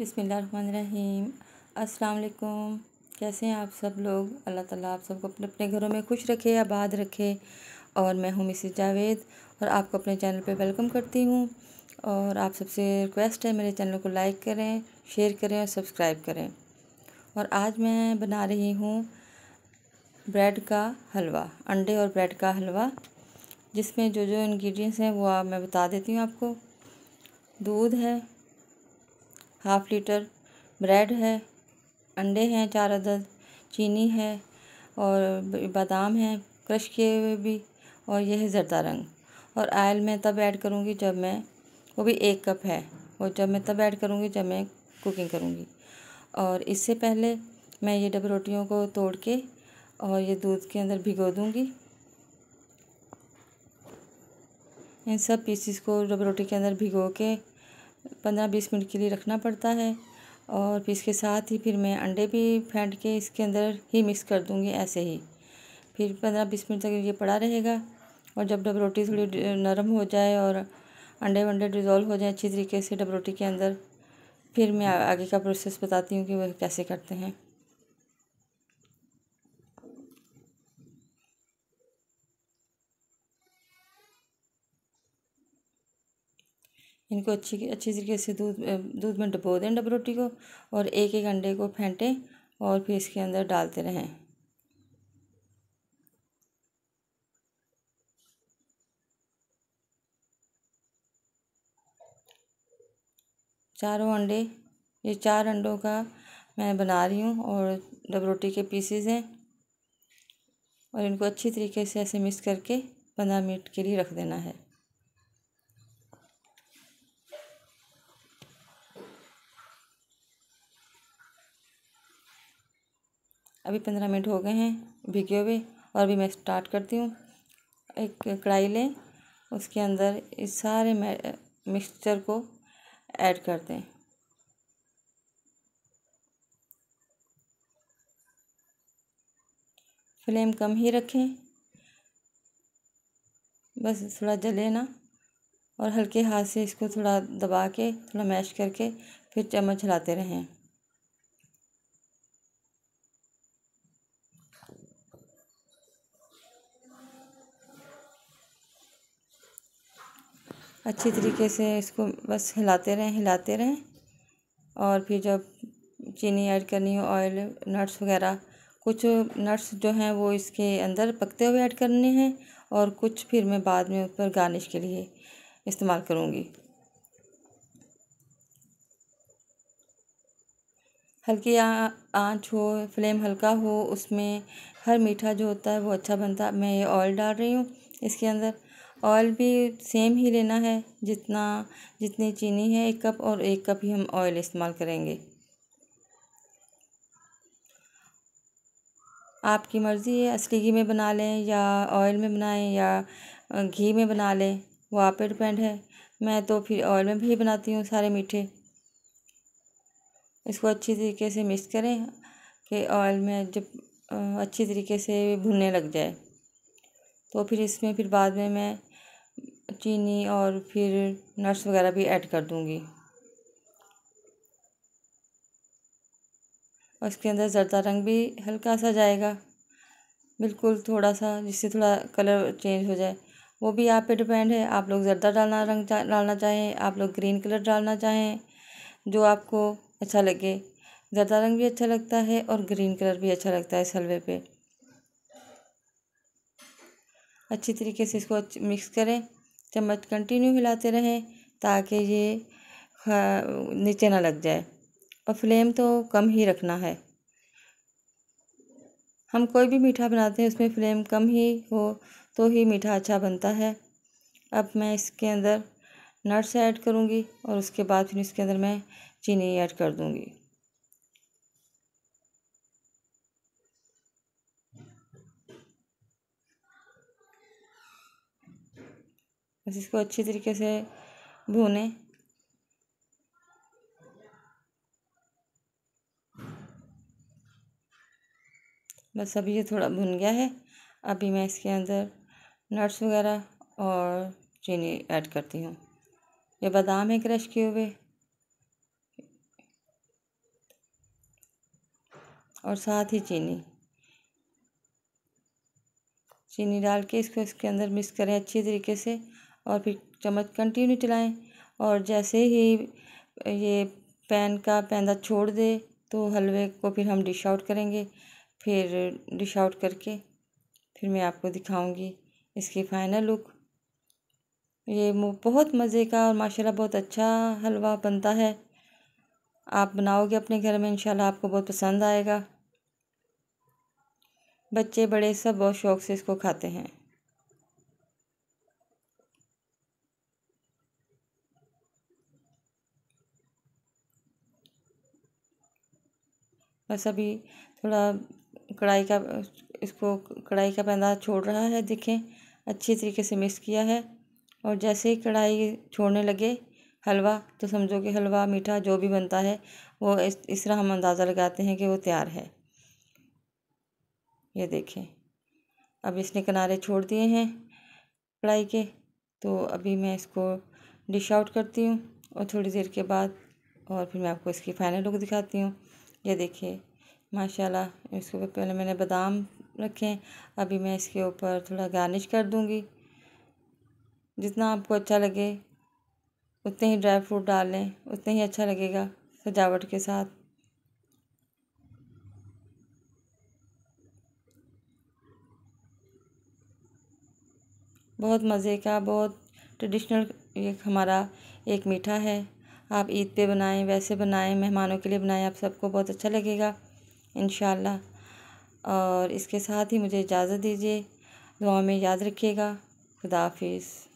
बिसमीम अस्सलाम कैसे हैं आप सब लोग अल्लाह ताला आप सबको अपने अपने घरों में खुश रखे आबाद रखे और मैं हूं मिसेज जावेद और आपको अपने चैनल पे वेलकम करती हूं और आप सबसे रिक्वेस्ट है मेरे चैनल को लाइक करें शेयर करें और सब्सक्राइब करें और आज मैं बना रही हूँ ब्रेड का हलवा अंडे और ब्रेड का हलवा जिसमें जो जो इन्ग्रीडियंट्स हैं वो मैं बता देती हूँ आपको दूध है हाफ़ लीटर ब्रेड है अंडे हैं चार अदद चीनी है और बादाम है क्रश किए हुए भी और यह है जरदा रंग और आयल मैं तब ऐड करूँगी जब मैं वो भी एक कप है और जब मैं तब ऐड करूँगी जब मैं कुकिंग करूँगी और इससे पहले मैं ये डबल रोटियों को तोड़ के और ये दूध के अंदर भिगो दूँगी इन सब पीसीस को डबल रोटी के अंदर भिगो के पंद्रह बीस मिनट के लिए रखना पड़ता है और फिर इसके साथ ही फिर मैं अंडे भी फेंट के इसके अंदर ही मिक्स कर दूँगी ऐसे ही फिर पंद्रह बीस मिनट तक ये पड़ा रहेगा और जब डब रोटी थोड़ी नरम हो जाए और अंडे वंडे डिज़ोल्व हो जाए अच्छी तरीके से डब रोटी के अंदर फिर मैं आगे का प्रोसेस बताती हूँ कि वह कैसे करते हैं इनको अच्छी अच्छी तरीके से दूध दूध में डुबो दें डब रोटी को और एक एक अंडे को फेंटें और फिर इसके अंदर डालते रहें चारों अंडे ये चार अंडों का मैं बना रही हूँ और डब रोटी के पीसेज हैं और इनको अच्छी तरीके से ऐसे मिक्स करके पंद्रह मिनट के लिए रख देना है अभी पंद्रह मिनट हो गए हैं भिगे हुए और अभी मैं स्टार्ट करती हूँ एक कढ़ाई लें उसके अंदर इस सारे मिक्सचर को ऐड कर दें फ्लेम कम ही रखें बस थोड़ा जले ना और हल्के हाथ से इसको थोड़ा दबा के थोड़ा मैश करके फिर चम्मच हिलाते रहें अच्छी तरीके से इसको बस हिलाते रहें हिलाते रहें और फिर जब चीनी ऐड करनी हो ऑयल नट्स वगैरह कुछ नट्स जो हैं वो इसके अंदर पकते हुए ऐड करने हैं और कुछ फिर मैं बाद में ऊपर गार्निश के लिए इस्तेमाल करूँगी हल्की आँच हो फ्लेम हल्का हो उसमें हर मीठा जो होता है वो अच्छा बनता मैं ये ऑयल डाल रही हूँ इसके अंदर ऑयल भी सेम ही लेना है जितना जितनी चीनी है एक कप और एक कप ही हम ऑयल इस्तेमाल करेंगे आपकी मर्ज़ी है असली घी में बना लें या ऑयल में बनाएं या घी में बना लें वो आप पे डिपेंड है मैं तो फिर ऑयल में भी बनाती हूँ सारे मीठे इसको अच्छी तरीके से मिक्स करें कि ऑयल में जब अच्छी तरीके से भुनने लग जाए तो फिर इसमें फिर बाद में मैं चीनी और फिर नट्स वगैरह भी ऐड कर दूँगी और इसके अंदर जरदा रंग भी हल्का सा जाएगा बिल्कुल थोड़ा सा जिससे थोड़ा कलर चेंज हो जाए वो भी आप पे डिपेंड है आप लोग जरदा डालना रंग डालना चाहें आप लोग ग्रीन कलर डालना चाहें जो आपको अच्छा लगे जरदा रंग भी अच्छा लगता है और ग्रीन कलर भी अच्छा लगता है इस हलवे पर अच्छी तरीके से इसको मिक्स करें चम्मच कंटिन्यू हिलाते रहें ताकि ये नीचे ना लग जाए और फ्लेम तो कम ही रखना है हम कोई भी मीठा बनाते हैं उसमें फ्लेम कम ही हो तो ही मीठा अच्छा बनता है अब मैं इसके अंदर नट्स ऐड करूँगी और उसके बाद फिर इसके अंदर मैं चीनी ऐड कर दूँगी बस इसको अच्छी तरीके से भूने बस अभी ये थोड़ा भुन गया है अभी मैं इसके अंदर नट्स वगैरह और चीनी ऐड करती हूँ ये बादाम है क्रश किए हुए और साथ ही चीनी चीनी डाल के इसको इसके अंदर मिक्स करें अच्छी तरीके से और फिर चम्मच कंटिन्यू चलाएं और जैसे ही ये पैन का पैंदा छोड़ दे तो हलवे को फिर हम डिश आउट करेंगे फिर डिश आउट करके फिर मैं आपको दिखाऊंगी इसकी फ़ाइनल लुक ये बहुत मज़े का और माशाल्लाह बहुत अच्छा हलवा बनता है आप बनाओगे अपने घर में इंशाल्लाह आपको बहुत पसंद आएगा बच्चे बड़े सब बहुत शौक़ से इसको खाते हैं बस अभी थोड़ा कढ़ाई का इसको कढ़ाई का पैदा छोड़ रहा है देखें अच्छी तरीके से मिक्स किया है और जैसे ही कढ़ाई छोड़ने लगे हलवा तो समझो कि हलवा मीठा जो भी बनता है वो इस इस तरह हम अंदाज़ा लगाते हैं कि वो तैयार है ये देखें अब इसने किनारे छोड़ दिए हैं कढ़ाई के तो अभी मैं इसको डिश आउट करती हूँ और थोड़ी देर के बाद और फिर मैं आपको इसकी फ़ाइनल लुक दिखाती हूँ ये देखिए माशाल्लाह इसके ऊपर पहले मैंने बादाम रखे हैं अभी मैं इसके ऊपर थोड़ा गार्निश कर दूँगी जितना आपको अच्छा लगे उतने ही ड्राई फ्रूट डाल लें उतने ही अच्छा लगेगा सजावट के साथ बहुत मज़े का बहुत ट्रेडिशनल ये हमारा एक मीठा है आप ईद पे बनाएं वैसे बनाएं मेहमानों के लिए बनाएं आप सबको बहुत अच्छा लगेगा इन और इसके साथ ही मुझे इजाज़त दीजिए दुआ में याद रखिएगा खुदाफिज़